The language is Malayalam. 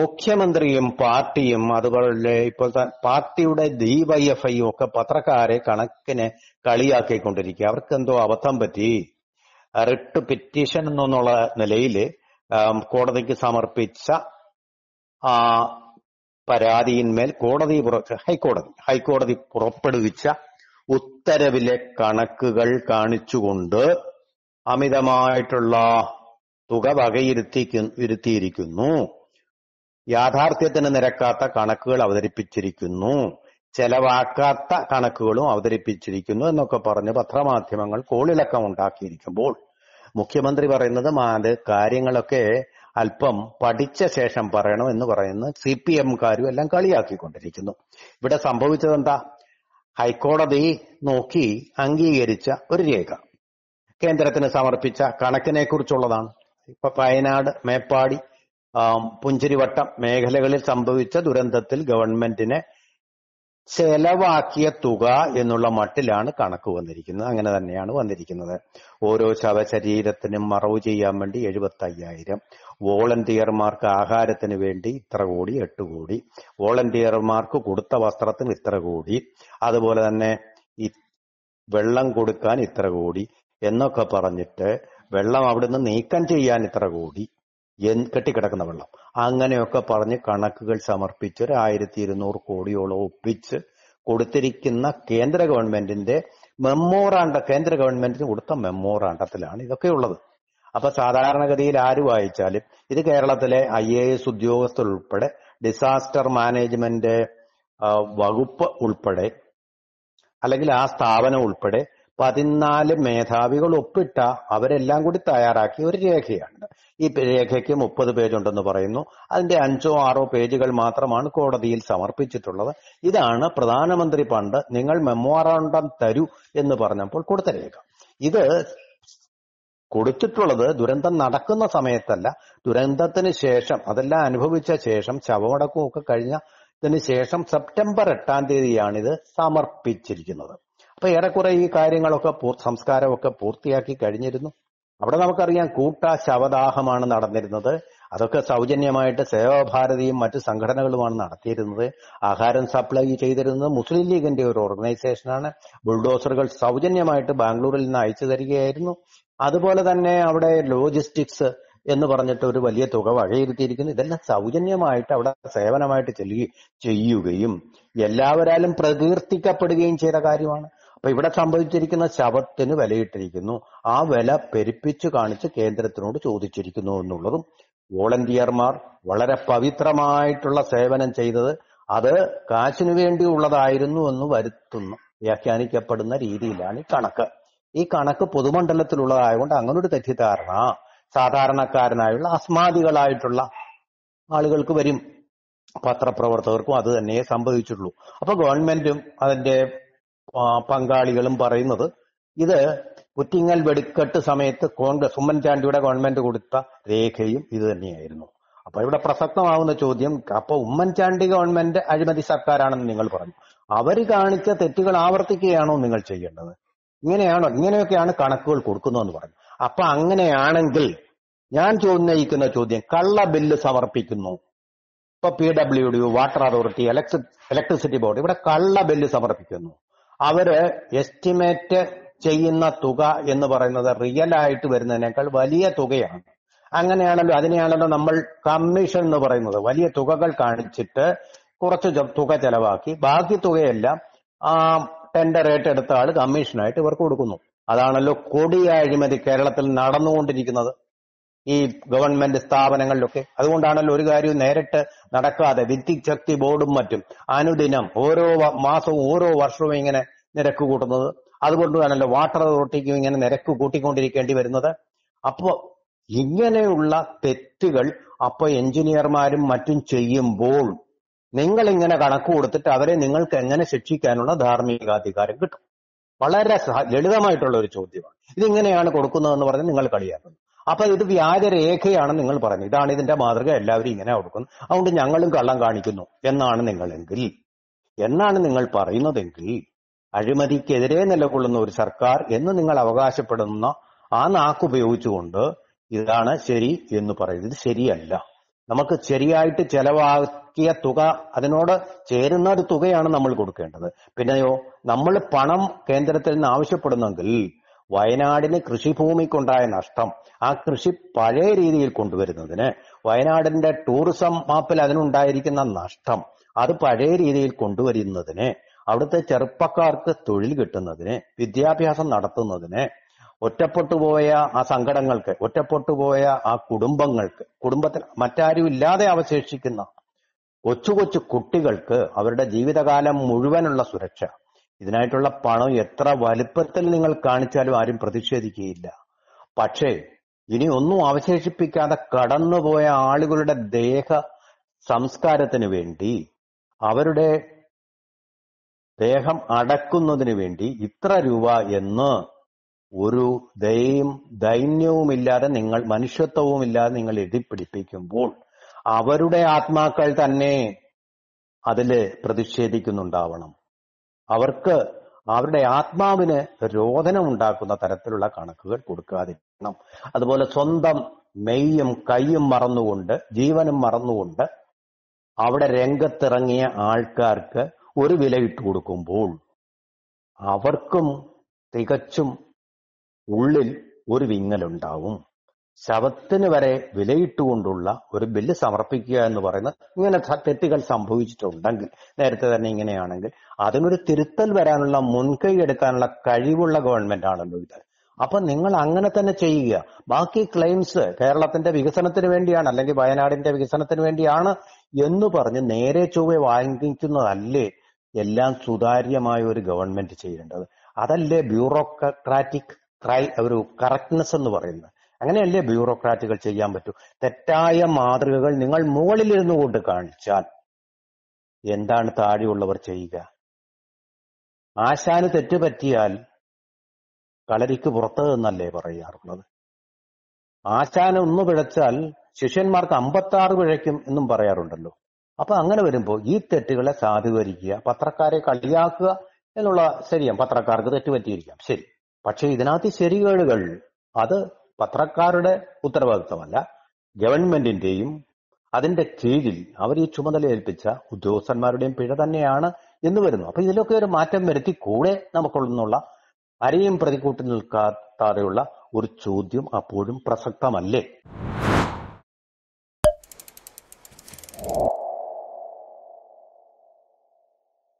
മുഖ്യമന്ത്രിയും പാർട്ടിയും അതുപോലെ ഇപ്പോഴത്തെ പാർട്ടിയുടെ ഡി വൈ എഫ് ഒക്കെ പത്രക്കാരെ കണക്കിന് കളിയാക്കിക്കൊണ്ടിരിക്കുക അവർക്ക് എന്തോ അബദ്ധം പറ്റി റിട്ട് പെറ്റീഷൻ എന്നുള്ള നിലയിൽ കോടതിക്ക് സമർപ്പിച്ച ആ പരാതിയിന്മേൽ കോടതി ഹൈക്കോടതി ഹൈക്കോടതി പുറപ്പെടുവിച്ച ഉത്തരവിലെ കണക്കുകൾ കാണിച്ചുകൊണ്ട് അമിതമായിട്ടുള്ള തുക വകയിരുത്തി ഇരുത്തിയിരിക്കുന്നു യാഥാർത്ഥ്യത്തിന് നിരക്കാത്ത കണക്കുകൾ അവതരിപ്പിച്ചിരിക്കുന്നു ചെലവാക്കാത്ത കണക്കുകളും അവതരിപ്പിച്ചിരിക്കുന്നു എന്നൊക്കെ പറഞ്ഞ് പത്രമാധ്യമങ്ങൾ കോളിളക്കം ഉണ്ടാക്കിയിരിക്കുമ്പോൾ മുഖ്യമന്ത്രി പറയുന്നത് അത് കാര്യങ്ങളൊക്കെ അല്പം പഠിച്ച ശേഷം പറയണം എന്ന് പറയുന്ന സി പി എംകാരും എല്ലാം കളിയാക്കിക്കൊണ്ടിരിക്കുന്നു ഇവിടെ എന്താ ഹൈക്കോടതി നോക്കി അംഗീകരിച്ച ഒരു രേഖ കേന്ദ്രത്തിന് സമർപ്പിച്ച കണക്കിനെ കുറിച്ചുള്ളതാണ് ഇപ്പൊ വയനാട് മേപ്പാടി പുഞ്ചിരിവട്ടം മേഖലകളിൽ സംഭവിച്ച ദുരന്തത്തിൽ ഗവൺമെന്റിനെ ചെലവാക്കിയ തുക എന്നുള്ള മട്ടിലാണ് കണക്ക് വന്നിരിക്കുന്നത് അങ്ങനെ തന്നെയാണ് വന്നിരിക്കുന്നത് ഓരോ ശവശരീരത്തിനും മറവ് ചെയ്യാൻ വേണ്ടി എഴുപത്തി അയ്യായിരം വോളണ്ടിയർമാർക്ക് ആഹാരത്തിന് വേണ്ടി ഇത്ര കോടി എട്ട് കോടി വോളണ്ടിയർമാർക്ക് കൊടുത്ത വസ്ത്രത്തിന് ഇത്ര കോടി അതുപോലെ തന്നെ ഈ വെള്ളം കൊടുക്കാൻ ഇത്ര കോടി എന്നൊക്കെ പറഞ്ഞിട്ട് വെള്ളം അവിടുന്ന് നീക്കം ചെയ്യാൻ ഇത്ര കോടി കെട്ടിക്കിടക്കുന്ന വെള്ളം അങ്ങനെയൊക്കെ പറഞ്ഞ് കണക്കുകൾ സമർപ്പിച്ച് ഒരു ആയിരത്തി ഇരുന്നൂറ് കോടിയോളം ഒപ്പിച്ച് കൊടുത്തിരിക്കുന്ന കേന്ദ്ര ഗവൺമെന്റിന്റെ മെമ്മോറാണ്ട കേന്ദ്ര ഗവൺമെന്റിന് കൊടുത്ത മെമ്മോറാണ്ടത്തിലാണ് ഇതൊക്കെ ഉള്ളത് അപ്പൊ സാധാരണഗതിയിൽ ആര് വായിച്ചാലും ഇത് കേരളത്തിലെ ഐ എ എസ് ഉദ്യോഗസ്ഥർ ഉൾപ്പെടെ ഡിസാസ്റ്റർ മാനേജ്മെന്റ് വകുപ്പ് ഉൾപ്പെടെ അല്ലെങ്കിൽ ആ സ്ഥാപനം ഉൾപ്പെടെ പതിനാല് മേധാവികൾ ഒപ്പിട്ട അവരെല്ലാം കൂടി തയ്യാറാക്കിയ ഒരു രേഖയാണ് ഈ രേഖയ്ക്ക് മുപ്പത് പേജുണ്ടെന്ന് പറയുന്നു അതിന്റെ അഞ്ചോ ആറോ പേജുകൾ മാത്രമാണ് കോടതിയിൽ സമർപ്പിച്ചിട്ടുള്ളത് ഇതാണ് പ്രധാനമന്ത്രി പണ്ട് നിങ്ങൾ മെമ്മോറാണ്ടം തരൂ എന്ന് പറഞ്ഞപ്പോൾ കൊടുത്ത രേഖ ഇത് കൊടുത്തിട്ടുള്ളത് ദുരന്തം നടക്കുന്ന സമയത്തല്ല ദുരന്തത്തിന് ശേഷം അതെല്ലാം അനുഭവിച്ച ശേഷം കഴിഞ്ഞ കഴിഞ്ഞതിന് ശേഷം സെപ്റ്റംബർ എട്ടാം തീയതിയാണ് ഇത് സമർപ്പിച്ചിരിക്കുന്നത് അപ്പൊ ഏറെക്കുറെ ഈ കാര്യങ്ങളൊക്കെ സംസ്കാരമൊക്കെ പൂർത്തിയാക്കി കഴിഞ്ഞിരുന്നു അവിടെ നമുക്കറിയാം കൂട്ട ശവദാഹമാണ് നടന്നിരുന്നത് അതൊക്കെ സൗജന്യമായിട്ട് സേവാഭാരതിയും മറ്റു സംഘടനകളുമാണ് നടത്തിയിരുന്നത് ആഹാരം സപ്ലൈ ചെയ്തിരുന്നത് മുസ്ലിം ലീഗിന്റെ ഒരു ഓർഗനൈസേഷനാണ് ബുൾഡോസറുകൾ സൗജന്യമായിട്ട് ബാംഗ്ലൂരിൽ നിന്ന് അയച്ചു തരികയായിരുന്നു അതുപോലെ തന്നെ അവിടെ ലോജിസ്റ്റിക്സ് എന്ന് പറഞ്ഞിട്ട് ഒരു വലിയ തുക വഴിയിരുത്തിയിരിക്കുന്നു ഇതെല്ലാം സൗജന്യമായിട്ട് അവിടെ സേവനമായിട്ട് ചെല്ലുകയും ചെയ്യുകയും എല്ലാവരാലും പ്രകീർത്തിക്കപ്പെടുകയും ചെയ്ത കാര്യമാണ് അപ്പൊ ഇവിടെ സംഭവിച്ചിരിക്കുന്ന ശവത്തിന് വിലയിട്ടിരിക്കുന്നു ആ വില പെരുപ്പിച്ചു കാണിച്ച് കേന്ദ്രത്തിനോട് ചോദിച്ചിരിക്കുന്നു എന്നുള്ളതും വോളണ്ടിയർമാർ വളരെ പവിത്രമായിട്ടുള്ള സേവനം ചെയ്തത് അത് കാശിനു വേണ്ടിയുള്ളതായിരുന്നു എന്ന് വരുത്തുന്ന വ്യാഖ്യാനിക്കപ്പെടുന്ന രീതിയിലാണ് ഈ കണക്ക് ഈ കണക്ക് പൊതുമണ്ഡലത്തിലുള്ളതായതുകൊണ്ട് അങ്ങനെ ഒരു തെറ്റിദ്ധാരണ സാധാരണക്കാരനായുള്ള അസ്മാദികളായിട്ടുള്ള ആളുകൾക്ക് വരും പത്രപ്രവർത്തകർക്കും അത് തന്നെ സംഭവിച്ചിട്ടുള്ളൂ അപ്പൊ ഗവൺമെന്റും അതിന്റെ പങ്കാളികളും പറയുന്നത് ഇത് പുറ്റിങ്ങൽ വെടിക്കെട്ട് സമയത്ത് കോൺഗ്രസ് ഉമ്മൻചാണ്ടിയുടെ ഗവൺമെന്റ് കൊടുത്ത രേഖയും ഇത് തന്നെയായിരുന്നു അപ്പൊ ഇവിടെ പ്രസക്തമാവുന്ന ചോദ്യം അപ്പൊ ഉമ്മൻചാണ്ടി ഗവൺമെന്റ് അഴിമതി സർക്കാരാണെന്ന് നിങ്ങൾ പറഞ്ഞു അവര് കാണിച്ച തെറ്റുകൾ ആവർത്തിക്കുകയാണോ നിങ്ങൾ ചെയ്യേണ്ടത് ഇങ്ങനെയാണോ ഇങ്ങനെയൊക്കെയാണ് കണക്കുകൾ കൊടുക്കുന്നതെന്ന് പറഞ്ഞു അപ്പൊ അങ്ങനെയാണെങ്കിൽ ഞാൻ ചോദിക്കുന്ന ചോദ്യം കള്ള ബില്ല് സമർപ്പിക്കുന്നു ഇപ്പൊ P W D water authority electricity board ഇവിടെ കള്ള ബില്ല് സമർപ്പിക്കുന്നു അവര് എസ്റ്റിമേറ്റ് ചെയ്യുന്ന തുക എന്ന് പറയുന്നത് റിയൽ ആയിട്ട് വരുന്നതിനേക്കാൾ വലിയ തുകയാണ് അങ്ങനെയാണല്ലോ അതിനെയാണല്ലോ നമ്മൾ കമ്മീഷൻ എന്ന് പറയുന്നത് വലിയ തുകകൾ കാണിച്ചിട്ട് കുറച്ച് തുക ചെലവാക്കി ബാക്കി തുകയെല്ലാം ആ ടെൻഡർ റേറ്റ് ആൾ കമ്മീഷനായിട്ട് ഇവർക്ക് കൊടുക്കുന്നു അതാണല്ലോ കൊടിയ അഴിമതി കേരളത്തിൽ നടന്നുകൊണ്ടിരിക്കുന്നത് ഈ ഗവൺമെന്റ് സ്ഥാപനങ്ങളിലൊക്കെ അതുകൊണ്ടാണല്ലോ ഒരു കാര്യവും നേരിട്ട് നടക്കാതെ വിദ്യുച്ഛക്തി ബോർഡും മറ്റും അനുദിനം ഓരോ മാസവും ഓരോ വർഷവും ഇങ്ങനെ നിരക്ക് കൂട്ടുന്നത് അതുകൊണ്ടാണല്ലോ വാട്ടർ അതോറിറ്റിക്കും ഇങ്ങനെ നിരക്ക് കൂട്ടിക്കൊണ്ടിരിക്കേണ്ടി വരുന്നത് അപ്പോൾ ഇങ്ങനെയുള്ള തെറ്റുകൾ അപ്പോൾ എഞ്ചിനീയർമാരും മറ്റും ചെയ്യുമ്പോൾ നിങ്ങൾ ഇങ്ങനെ കണക്ക് കൊടുത്തിട്ട് അവരെ നിങ്ങൾക്ക് എങ്ങനെ ശിക്ഷിക്കാനുള്ള ധാർമ്മികാധികാരം കിട്ടും വളരെ ലളിതമായിട്ടുള്ള ഒരു ചോദ്യമാണ് ഇതിങ്ങനെയാണ് കൊടുക്കുന്നതെന്ന് പറഞ്ഞ് നിങ്ങൾ കളിയാക്കുന്നത് അപ്പൊ ഇത് വ്യാജരേഖയാണ് നിങ്ങൾ പറഞ്ഞു ഇതാണ് ഇതിന്റെ മാതൃക എല്ലാവരും ഇങ്ങനെ കൊടുക്കുന്നു അതുകൊണ്ട് ഞങ്ങളും കള്ളം കാണിക്കുന്നു എന്നാണ് നിങ്ങളെങ്കിൽ എന്നാണ് നിങ്ങൾ പറയുന്നതെങ്കിൽ അഴിമതിക്കെതിരെ നിലകൊള്ളുന്ന ഒരു സർക്കാർ എന്ന് നിങ്ങൾ അവകാശപ്പെടുന്ന ആ നാക്ക് ഉപയോഗിച്ചുകൊണ്ട് ഇതാണ് ശരി എന്ന് പറയുന്നത് ഇത് ശരിയല്ല നമുക്ക് ശരിയായിട്ട് ചെലവാക്കിയ തുക അതിനോട് ചേരുന്ന ഒരു തുകയാണ് നമ്മൾ കൊടുക്കേണ്ടത് പിന്നെയോ നമ്മൾ പണം കേന്ദ്രത്തിൽ നിന്ന് ആവശ്യപ്പെടുന്നെങ്കിൽ വയനാടിന് കൃഷിഭൂമിക്കുണ്ടായ നഷ്ടം ആ കൃഷി പഴയ രീതിയിൽ കൊണ്ടുവരുന്നതിന് വയനാടിന്റെ ടൂറിസം മാപ്പിൽ അതിനുണ്ടായിരിക്കുന്ന നഷ്ടം അത് പഴയ രീതിയിൽ കൊണ്ടുവരുന്നതിന് അവിടുത്തെ ചെറുപ്പക്കാർക്ക് തൊഴിൽ കിട്ടുന്നതിന് വിദ്യാഭ്യാസം നടത്തുന്നതിന് ഒറ്റപ്പെട്ടുപോയ ആ സങ്കടങ്ങൾക്ക് ഒറ്റപ്പെട്ടുപോയ ആ കുടുംബങ്ങൾക്ക് കുടുംബത്തിൽ മറ്റാരും ഇല്ലാതെ അവശേഷിക്കുന്ന കൊച്ചു കൊച്ചു കുട്ടികൾക്ക് അവരുടെ ജീവിതകാലം മുഴുവനുള്ള സുരക്ഷ ഇതിനായിട്ടുള്ള പണം എത്ര വലുപ്പത്തിൽ നിങ്ങൾ കാണിച്ചാലും ആരും പ്രതിഷേധിക്കുകയില്ല പക്ഷേ ഇനി ഒന്നും അവശേഷിപ്പിക്കാതെ കടന്നുപോയ ആളുകളുടെ ദേഹ സംസ്കാരത്തിന് വേണ്ടി അവരുടെ ദേഹം അടക്കുന്നതിന് വേണ്ടി ഇത്ര രൂപ എന്ന് ഒരു ദയും ഇല്ലാതെ നിങ്ങൾ ഇല്ലാതെ നിങ്ങൾ എഴുതിപ്പിടിപ്പിക്കുമ്പോൾ അവരുടെ ആത്മാക്കൾ തന്നെ അതില് പ്രതിഷേധിക്കുന്നുണ്ടാവണം അവർക്ക് അവരുടെ ആത്മാവിന് ഉണ്ടാക്കുന്ന തരത്തിലുള്ള കണക്കുകൾ കൊടുക്കാതിരിക്കണം അതുപോലെ സ്വന്തം മെയ്യും കൈയും മറന്നുകൊണ്ട് ജീവനും മറന്നുകൊണ്ട് അവിടെ രംഗത്തിറങ്ങിയ ആൾക്കാർക്ക് ഒരു വില ഇട്ട് കൊടുക്കുമ്പോൾ അവർക്കും തികച്ചും ഉള്ളിൽ ഒരു വിങ്ങലുണ്ടാവും ശവത്തിന് വരെ വിലയിട്ടുകൊണ്ടുള്ള ഒരു ബില്ല് സമർപ്പിക്കുക എന്ന് പറയുന്ന ഇങ്ങനെ തെറ്റുകൾ സംഭവിച്ചിട്ടുണ്ടെങ്കിൽ നേരത്തെ തന്നെ ഇങ്ങനെയാണെങ്കിൽ അതിനൊരു തിരുത്തൽ വരാനുള്ള മുൻകൈ എടുക്കാനുള്ള കഴിവുള്ള ഗവൺമെന്റ് ആണല്ലോ ഇത് അപ്പൊ നിങ്ങൾ അങ്ങനെ തന്നെ ചെയ്യുക ബാക്കി ക്ലെയിംസ് കേരളത്തിന്റെ വികസനത്തിന് വേണ്ടിയാണ് അല്ലെങ്കിൽ വയനാടിന്റെ വികസനത്തിന് വേണ്ടിയാണ് എന്ന് പറഞ്ഞ് നേരെ ചൊവ്വ വാങ്ങിക്കുന്നതല്ലേ എല്ലാം സുതാര്യമായ ഒരു ഗവൺമെന്റ് ചെയ്യേണ്ടത് അതല്ലേ ബ്യൂറോക്രാറ്റിക് ഒരു കറക്റ്റ്നെസ് എന്ന് പറയുന്നത് അങ്ങനെയല്ലേ ബ്യൂറോക്രാറ്റുകൾ ചെയ്യാൻ പറ്റൂ തെറ്റായ മാതൃകകൾ നിങ്ങൾ മുകളിലിരുന്നു കൊണ്ട് കാണിച്ചാൽ എന്താണ് താഴെയുള്ളവർ ചെയ്യുക ആശാന് തെറ്റുപറ്റിയാൽ കളരിക്ക് പുറത്ത് എന്നല്ലേ പറയാറുള്ളത് ആശാന് ഒന്ന് പിഴച്ചാൽ ശിഷ്യന്മാർക്ക് അമ്പത്തി ആറ് പിഴയ്ക്കും എന്നും പറയാറുണ്ടല്ലോ അപ്പൊ അങ്ങനെ വരുമ്പോൾ ഈ തെറ്റുകളെ സാധൂകരിക്കുക പത്രക്കാരെ കളിയാക്കുക എന്നുള്ള ശരിയാണ് പത്രക്കാർക്ക് തെറ്റുപറ്റിയിരിക്കാം ശരി പക്ഷെ ഇതിനകത്ത് ശരികേടുകൾ അത് പത്രക്കാരുടെ ഉത്തരവാദിത്തമല്ല ഗവൺമെന്റിന്റെയും അതിന്റെ കീഴിൽ അവർ ഈ ചുമതല ഏൽപ്പിച്ച ഉദ്യോഗസ്ഥന്മാരുടെയും പിഴ തന്നെയാണ് എന്ന് വരുന്നു അപ്പൊ ഇതിലൊക്കെ ഒരു മാറ്റം വരുത്തി കൂടെ നമുക്കുള്ള അരയും പ്രതികൂട്ടി നിൽക്കാത്താതെയുള്ള ഒരു ചോദ്യം അപ്പോഴും പ്രസക്തമല്ലേ